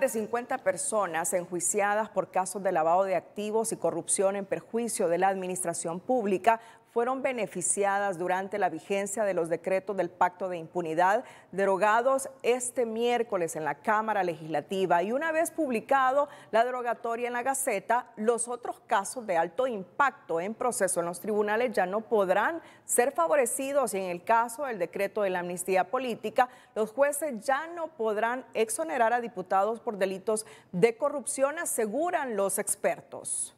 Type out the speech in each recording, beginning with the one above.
de 50 personas enjuiciadas por casos de lavado de activos y corrupción en perjuicio de la administración pública fueron beneficiadas durante la vigencia de los decretos del Pacto de Impunidad derogados este miércoles en la Cámara Legislativa y una vez publicado la derogatoria en la Gaceta, los otros casos de alto impacto en proceso en los tribunales ya no podrán ser favorecidos y en el caso del decreto de la amnistía política, los jueces ya no podrán exonerar a diputados por delitos de corrupción, aseguran los expertos.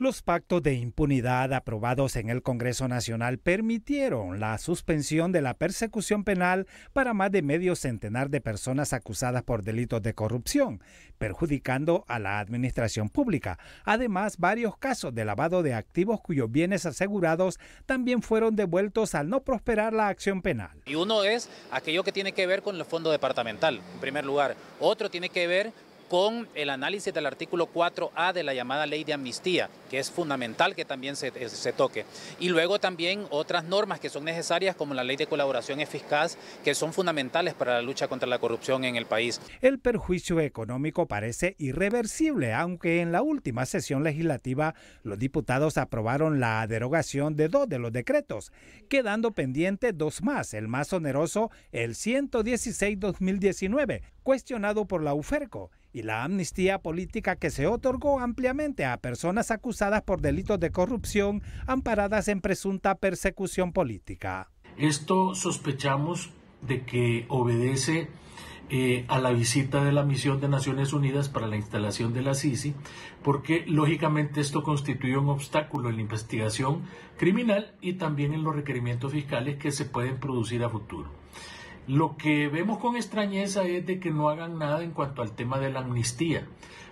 Los pactos de impunidad aprobados en el Congreso Nacional permitieron la suspensión de la persecución penal para más de medio centenar de personas acusadas por delitos de corrupción, perjudicando a la administración pública. Además, varios casos de lavado de activos cuyos bienes asegurados también fueron devueltos al no prosperar la acción penal. Y uno es aquello que tiene que ver con el fondo departamental, en primer lugar. Otro tiene que ver con el análisis del artículo 4A de la llamada ley de amnistía, que es fundamental que también eh, se, toque. Y luego también otras normas que son necesarias, como la ley de colaboración eficaz, que son fundamentales para la lucha contra la corrupción en el país. El perjuicio económico parece irreversible, aunque en la última sesión legislativa los diputados aprobaron la derogación de dos de los decretos, quedando pendiente dos más, el más oneroso, el 116-2019, cuestionado por la UFERCO y la amnistía política que se otorgó ampliamente a personas acusadas por delitos de corrupción amparadas en presunta persecución política. Esto sospechamos de que obedece eh, a la visita de la misión de Naciones Unidas para la instalación de la Sisi porque lógicamente esto constituye un obstáculo en la investigación criminal y también en los requerimientos fiscales que se pueden producir a futuro. Lo que vemos con extrañeza es de que no hagan nada en cuanto al tema de la amnistía,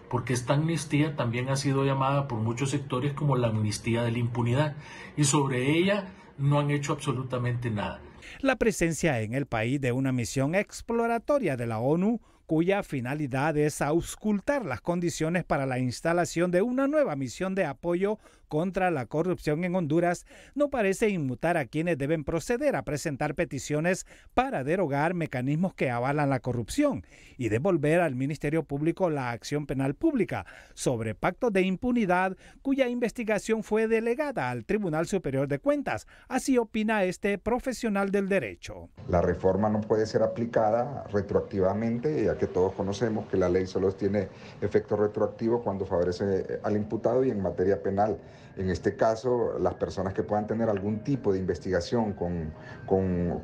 porque esta amnistía también ha sido llamada por muchos sectores como la amnistía de la impunidad, y sobre ella no han hecho absolutamente nada. La presencia en el país de una misión exploratoria de la ONU cuya finalidad es auscultar las condiciones para la instalación de una nueva misión de apoyo contra la corrupción en Honduras, no parece inmutar a quienes deben proceder a presentar peticiones para derogar mecanismos que avalan la corrupción y devolver al Ministerio Público la acción penal pública sobre pacto de impunidad cuya investigación fue delegada al Tribunal Superior de Cuentas. Así opina este profesional del derecho. La reforma no puede ser aplicada retroactivamente que todos conocemos, que la ley solo tiene efecto retroactivo cuando favorece eh, al imputado y en materia penal. En este caso, las personas que puedan tener algún tipo de investigación con,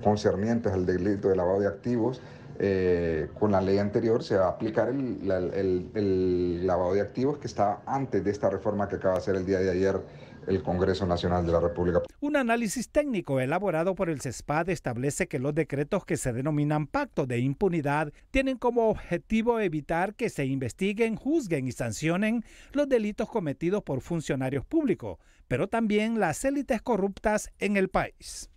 concernientes al delito de lavado de activos, eh, con la ley anterior se va a aplicar el, lavado de activos que estaba antes de esta reforma que acaba de hacer el día de ayer el Congreso Nacional de la República. Un análisis técnico elaborado por el CESPAD establece que los decretos que se denominan pacto de impunidad tienen como objetivo evitar que se investiguen, juzguen y sancionen los delitos cometidos por funcionarios públicos, pero también las élites corruptas en el país.